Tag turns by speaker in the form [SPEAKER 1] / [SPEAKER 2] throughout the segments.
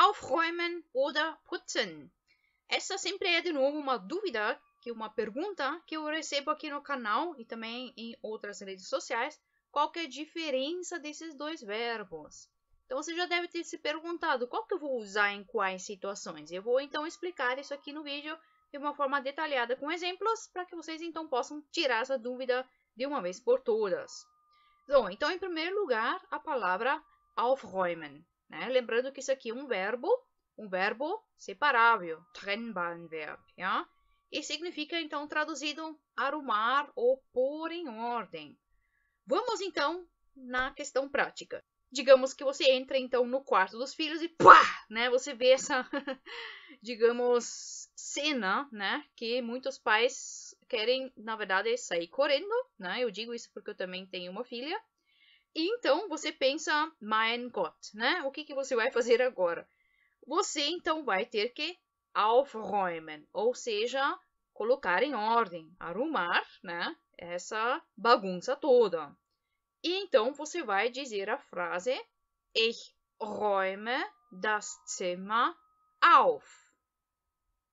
[SPEAKER 1] Aufräumen oder putzen? Essa sempre é, de novo, uma dúvida, que uma pergunta que eu recebo aqui no canal e também em outras redes sociais. Qual é a diferença desses dois verbos? Então, você já deve ter se perguntado qual que eu vou usar em quais situações. Eu vou, então, explicar isso aqui no vídeo de uma forma detalhada com exemplos para que vocês, então, possam tirar essa dúvida de uma vez por todas. Bom, então, em primeiro lugar, a palavra aufräumen. Né? Lembrando que isso aqui é um verbo, um verbo separável, trennbaren verb, tá? e significa, então, traduzido, arrumar ou pôr em ordem. Vamos, então, na questão prática. Digamos que você entra, então, no quarto dos filhos e pá! Né? Você vê essa, digamos, cena, né? Que muitos pais querem, na verdade, sair correndo, né? Eu digo isso porque eu também tenho uma filha. E então você pensa, mein Gott, né? O que, que você vai fazer agora? Você então vai ter que aufräumen, ou seja, colocar em ordem, arrumar, né? Essa bagunça toda. E então você vai dizer a frase Ich räume das Zimmer auf.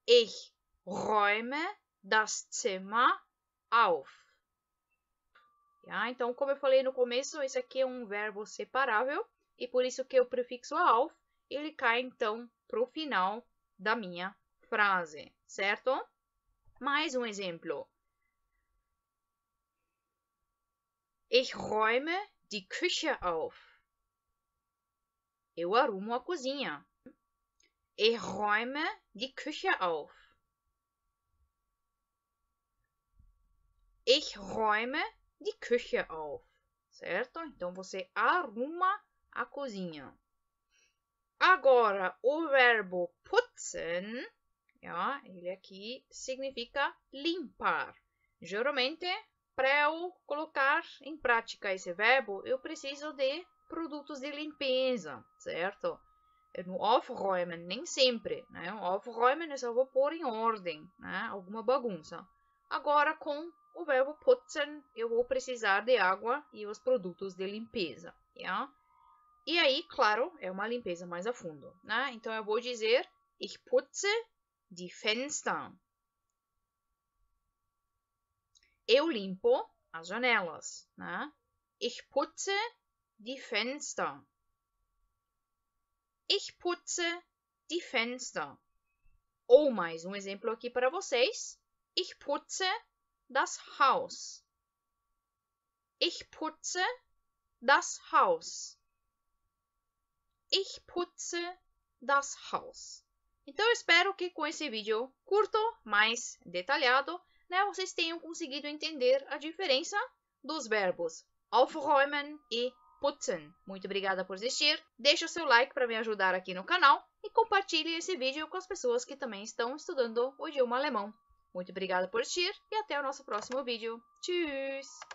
[SPEAKER 1] Ich räume das Zimmer auf. Ah, então, como eu falei no começo, esse aqui é um verbo separável e por isso que o prefixo auf ele cai então para o final da minha frase, certo? Mais um exemplo. Ich räume die Küche auf. Eu arrumo a cozinha. Ich räume die Küche auf. Ich räume de Küche auf, certo? Então você arruma a cozinha. Agora, o verbo putzen, ele aqui significa limpar. Geralmente, para eu colocar em prática esse verbo, eu preciso de produtos de limpeza, certo? No aufräumen, nem sempre, né? O aufräumen eu só vou pôr em ordem, né? Alguma bagunça. Agora, com o verbo putzen, eu vou precisar de água e os produtos de limpeza. Yeah? Tá? E aí, claro, é uma limpeza mais a fundo. Né? Então, eu vou dizer, ich putze die Fenster. Eu limpo as janelas. Né? Ich putze die Fenster. Ich putze die Fenster. Ou mais um exemplo aqui para vocês. Ich putze das Haus. Ich putze das Haus. Ich putze das Haus. Então eu espero que com esse vídeo curto, mais detalhado, né, vocês tenham conseguido entender a diferença dos verbos aufräumen e putzen. Muito obrigada por assistir. Deixe o seu like para me ajudar aqui no canal e compartilhe esse vídeo com as pessoas que também estão estudando o idioma alemão. Muito obrigada por assistir e até o nosso próximo vídeo. Tchau!